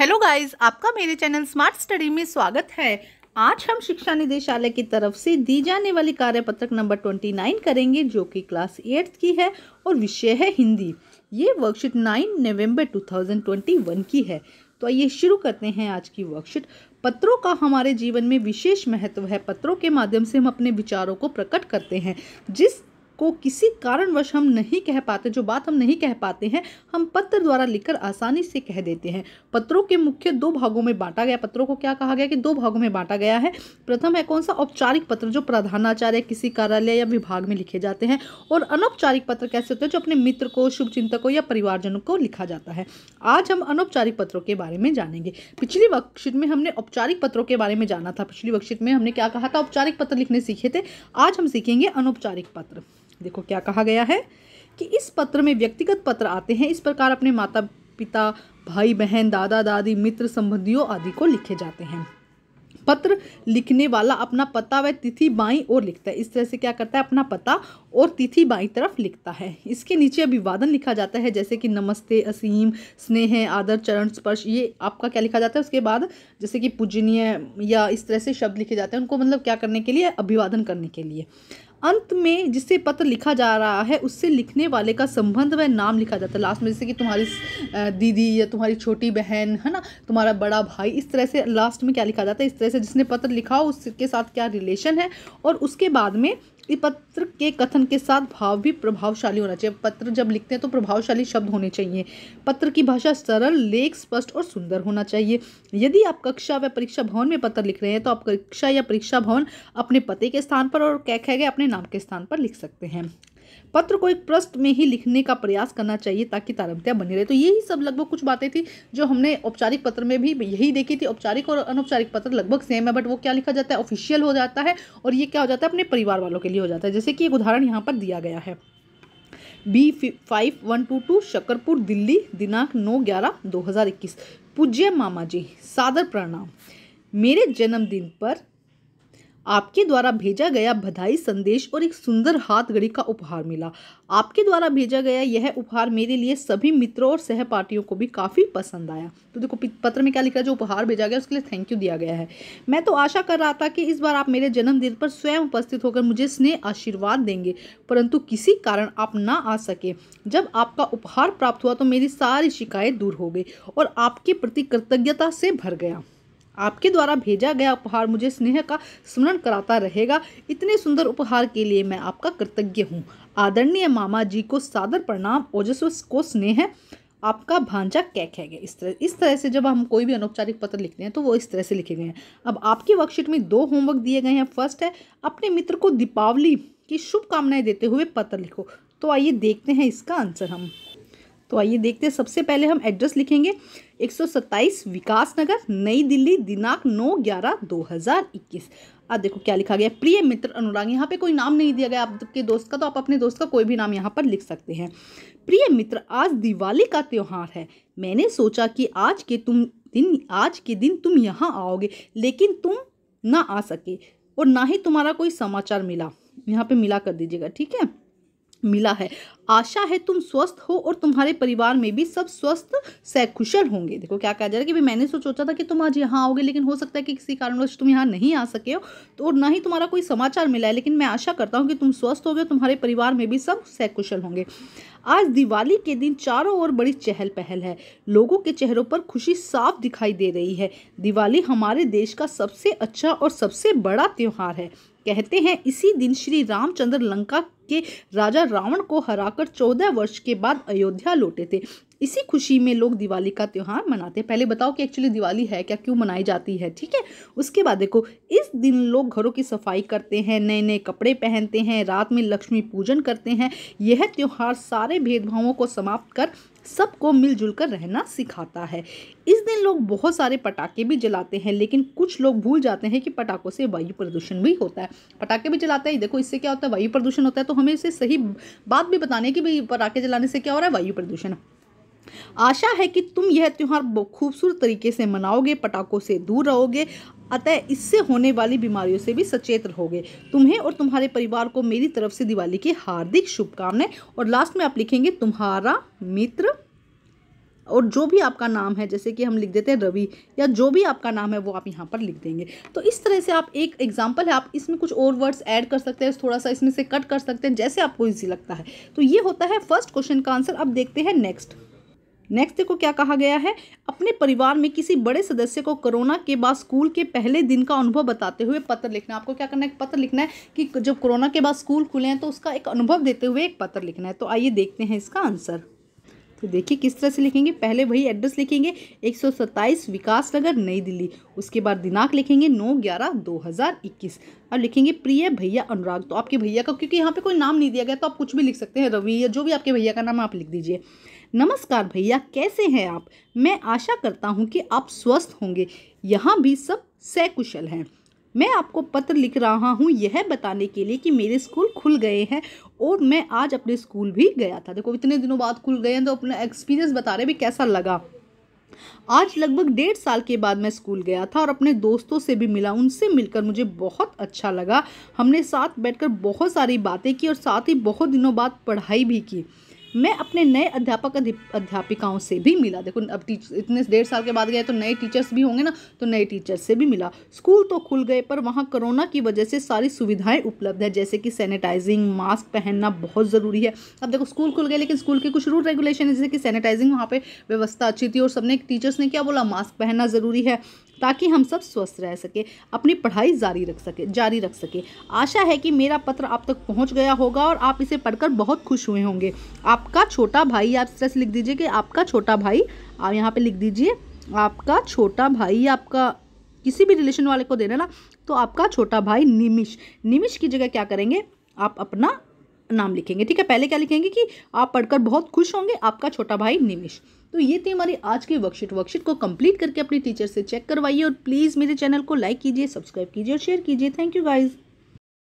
hello guys आपका मेरे channel smart study में स्वागत है आज हम शिक्षा निदेशालय की तरफ से दी जाने वाली कार्यपत्रक नंबर ट्वेंटी नाइन करेंगे जो कि क्लास एट्थ की है और विषय है हिंदी ये वर्कशीट नाइन नवंबर 2021 की है तो आइए शुरू करते हैं आज की वर्कशीट पत्रों का हमारे जीवन में विशेष महत्व है पत्रों के माध्यम से हम अपने विचारों को प्रकट करते हैं जिस को किसी कारणवश हम नहीं कह पाते जो बात हम नहीं कह पाते हैं हम पत्र द्वारा लिखकर आसानी से कह देते हैं पत्रों के मुख्य दो भागों में बांटा गया पत्रों को क्या कहा गया कि दो भागों में बांटा गया है प्रथम है कौन सा औपचारिक पत्र जो प्रधानाचार्य किसी कार्यालय या विभाग में लिखे जाते हैं और अनौपचारिक पत्र कैसे होते हैं जो अपने मित्र को शुभ चिंतकों या परिवारजनों को लिखा जाता है आज हम अनौपचारिक पत्रों के बारे में जानेंगे पिछली वर्कशीट में हमने औपचारिक पत्रों के बारे में जाना था पिछली वर्कशीट में हमने क्या कहा था औपचारिक पत्र लिखने सीखे थे आज हम सीखेंगे अनौपचारिक पत्र देखो क्या कहा गया है कि इस पत्र में व्यक्तिगत पत्र आते हैं इस प्रकार अपने माता पिता भाई बहन दादा दादी मित्र संबंधियों आदि को लिखे जाते हैं पत्र लिखने वाला अपना पता व तिथि बाई और लिखता है इस तरह से क्या करता है अपना पता और तिथि बाई तरफ लिखता है इसके नीचे अभिवादन लिखा जाता है जैसे कि नमस्ते असीम स्नेह आदर चरण स्पर्श ये आपका क्या लिखा जाता है उसके बाद जैसे कि पूजनीय या इस तरह से शब्द लिखे जाते हैं उनको मतलब क्या करने के लिए अभिवादन करने के लिए अंत में जिससे पत्र लिखा जा रहा है उससे लिखने वाले का संबंध व नाम लिखा जाता है लास्ट में जैसे कि तुम्हारी दीदी या तुम्हारी छोटी बहन है ना तुम्हारा बड़ा भाई इस तरह से लास्ट में क्या लिखा जाता है इस तरह से जिसने पत्र लिखा हो उसके साथ क्या रिलेशन है और उसके बाद में व्यक्ति पत्र के कथन के साथ भाव भी प्रभावशाली होना चाहिए पत्र जब लिखते हैं तो प्रभावशाली शब्द होने चाहिए पत्र की भाषा सरल लेख स्पष्ट और सुंदर होना चाहिए यदि आप कक्षा व परीक्षा भवन में पत्र लिख रहे हैं तो आप कक्षा या परीक्षा भवन अपने पते के स्थान पर और कह गए अपने नाम के स्थान पर लिख सकते हैं पत्र को एक प्रश्न में ही लिखने का प्रयास करना चाहिए ताकि तारमत्या बनी रहे तो यही सब लगभग कुछ बातें थी जो हमने औपचारिक पत्र में भी यही देखी थी औपचारिक और अनौपचारिक पत्र लगभग सेम है बट वो क्या लिखा जाता है ऑफिशियल हो जाता है और ये क्या हो जाता है अपने परिवार वालों के लिए हो जाता है जैसे कि एक उदाहरण यहाँ पर दिया गया है B five one two two Shakarpur Delhi दिनांक नौ ग्यारह दो हज़ार इक्कीस पूज्य मामा जी सादर प्रणाम मेरे जन्मदिन पर आपके द्वारा भेजा गया बधाई संदेश और एक सुंदर हाथ घड़ी का उपहार मिला आपके द्वारा भेजा गया यह उपहार मेरे लिए सभी मित्रों और सहपाठियों को भी काफ़ी पसंद आया तो देखो पत्र में क्या लिखा जो उपहार भेजा गया उसके लिए थैंक यू दिया गया है मैं तो आशा कर रहा था कि इस बार आप मेरे जन्मदिन पर स्वयं उपस्थित होकर मुझे स्नेह आशीर्वाद देंगे परंतु किसी कारण आप ना आ सके जब आपका उपहार प्राप्त हुआ तो मेरी सारी शिकायत दूर हो गई और आपके प्रति कृतज्ञता से भर गया आपके द्वारा भेजा गया उपहार मुझे स्नेह का स्मरण कराता रहेगा इतने सुंदर उपहार के लिए मैं आपका कृतज्ञ हूँ आदरणीय मामा जी को सादर प्रणाम ओजस्व को स्नेह आपका भांजा क्या कह गया इस तरह इस तरह से जब हम कोई भी अनौपचारिक पत्र लिखते हैं तो वो इस तरह से लिखे गए हैं अब आपकी वर्कशीट में दो होमवर्क दिए गए हैं फर्स्ट है अपने मित्र को दीपावली की शुभकामनाएं देते हुए पत्र लिखो तो आइए देखते हैं इसका आंसर हम तो आइए देखते हैं सबसे पहले हम एड्रेस लिखेंगे 127 विकास नगर नई दिल्ली दिनांक 9 ग्यारह 2021 अब देखो क्या लिखा गया प्रिय मित्र अनुराग यहाँ पे कोई नाम नहीं दिया गया आपके दोस्त का तो आप अपने दोस्त का कोई भी नाम यहाँ पर लिख सकते हैं प्रिय मित्र आज दिवाली का त्यौहार है मैंने सोचा कि आज के तुम दिन आज के दिन तुम यहाँ आओगे लेकिन तुम ना आ सके और ना ही तुम्हारा कोई समाचार मिला यहाँ पे मिला कर दीजिएगा ठीक है मिला है आशा है तुम स्वस्थ हो और तुम्हारे परिवार में भी सब स्वस्थ सकुशल होंगे देखो क्या कहा जा रहा है कि भाई मैंने तो सोचा था कि तुम आज यहाँ आओगे लेकिन हो सकता है कि किसी कारणवश तुम यहाँ नहीं आ सके हो तो और ना ही तुम्हारा कोई समाचार मिला है लेकिन मैं आशा करता हूँ कि तुम स्वस्थ हो गए तुम्हारे परिवार में भी सब सकुशल होंगे आज दिवाली के दिन चारों ओर बड़ी चहल पहल है लोगों के चेहरों पर खुशी साफ दिखाई दे रही है दिवाली हमारे देश का सबसे अच्छा और सबसे बड़ा त्यौहार है कहते हैं इसी दिन श्री रामचंद्र लंका के राजा रावण को हराकर चौदह वर्ष के बाद अयोध्या लौटे थे इसी खुशी में लोग दिवाली का त्यौहार मनाते हैं पहले बताओ कि एक्चुअली दिवाली है क्या क्यों मनाई जाती है ठीक है उसके बाद देखो इस दिन लोग घरों की सफाई करते हैं नए नए कपड़े पहनते हैं रात में लक्ष्मी पूजन करते हैं यह त्यौहार सारे भेदभावों को समाप्त कर सबको मिलजुल कर रहना सिखाता है इस दिन लोग बहुत सारे पटाखे भी जलाते हैं लेकिन कुछ लोग भूल जाते हैं कि पटाखों से वायु प्रदूषण भी होता है पटाखे भी जलाते हैं देखो इससे क्या होता है वायु प्रदूषण होता है तो हमें इसे सही बात भी बताने की भाई पटाखे जलाने से क्या हो रहा है वायु प्रदूषण आशा है कि तुम यह त्यौहार खूबसूरत तरीके से मनाओगे पटाखों से दूर रहोगे अतः इससे होने वाली बीमारियों से भी सचेत रहोगे तुम्हें और तुम्हारे परिवार को मेरी तरफ से दिवाली की हार्दिक शुभकामनाएं और लास्ट में आप लिखेंगे तुम्हारा मित्र और जो भी आपका नाम है जैसे कि हम लिख देते हैं रवि या जो भी आपका नाम है वो आप यहाँ पर लिख देंगे तो इस तरह से आप एक एग्जाम्पल है आप इसमें कुछ और वर्ड्स ऐड कर सकते हैं थोड़ा सा इसमें से कट कर सकते हैं जैसे आपको ईजी लगता है तो ये होता है फर्स्ट क्वेश्चन का आंसर अब देखते हैं नेक्स्ट नेक्स्ट देखो क्या कहा गया है अपने परिवार में किसी बड़े सदस्य को कोरोना के बाद स्कूल के पहले दिन का अनुभव बताते हुए पत्र लिखना आपको क्या करना है पत्र लिखना है कि जब कोरोना के बाद स्कूल खुले हैं तो उसका एक अनुभव देते हुए एक पत्र लिखना है तो आइए देखते हैं इसका आंसर तो देखिए किस तरह से लिखेंगे पहले वही एड्रेस लिखेंगे एक सौ सत्ताईस विकास नगर नई दिल्ली उसके बाद दिनांक लिखेंगे नौ ग्यारह दो हज़ार इक्कीस और लिखेंगे प्रिय भैया अनुराग तो आपके भैया का क्योंकि यहाँ पे कोई नाम नहीं दिया गया तो आप कुछ भी लिख सकते हैं रवि या जो भी आपके भैया का नाम आप लिख दीजिए नमस्कार भैया कैसे हैं आप मैं आशा करता हूँ कि आप स्वस्थ होंगे यहाँ भी सब सकुशल हैं मैं आपको पत्र लिख रहा हूँ यह बताने के लिए कि मेरे स्कूल खुल गए हैं और मैं आज अपने स्कूल भी गया था देखो इतने दिनों बाद खुल गए हैं तो अपना एक्सपीरियंस बता रहे भी कैसा लगा आज लगभग डेढ़ साल के बाद मैं स्कूल गया था और अपने दोस्तों से भी मिला उनसे मिलकर मुझे बहुत अच्छा लगा हमने साथ बैठकर बहुत सारी बातें की और साथ ही बहुत दिनों बाद पढ़ाई भी की मैं अपने नए अध्यापक अध्यापिकाओं से भी मिला देखो अब टीच इतने डेढ़ साल के बाद गए तो नए टीचर्स भी होंगे ना तो नए टीचर्स से भी मिला स्कूल तो खुल गए पर वहाँ कोरोना की वजह से सारी सुविधाएं उपलब्ध है जैसे कि सैनिटाइजिंग मास्क पहनना बहुत ज़रूरी है अब देखो स्कूल खुल गए लेकिन स्कूल के कुछ रूल रेगुलेशन है जैसे कि सैनिटाइजिंग वहाँ पर व्यवस्था अच्छी थी और सबने टीचर्स ने क्या बोला मास्क पहनना ज़रूरी है ताकि हम सब स्वस्थ रह सके अपनी पढ़ाई जारी रख सके जारी रख सके आशा है कि मेरा पत्र आप तक पहुँच गया होगा और आप इसे पढ़कर बहुत खुश हुए होंगे आपका छोटा भाई आप स्ट्रेस लिख दीजिए कि आपका छोटा भाई आप यहाँ पर लिख दीजिए आपका छोटा भाई आपका किसी भी रिलेशन वाले को देना ना तो आपका छोटा भाई निमिश निमिश की जगह क्या करेंगे आप अपना नाम लिखेंगे ठीक है पहले क्या लिखेंगे कि आप पढ़कर बहुत खुश होंगे आपका छोटा भाई निमिश तो ये थी हमारी आज की वर्कशीट वर्कशीट को कंप्लीट करके अपनी टीचर से चेक करवाइए और प्लीज़ मेरे चैनल को लाइक कीजिए सब्सक्राइब कीजिए और शेयर कीजिए थैंक यू गाइज़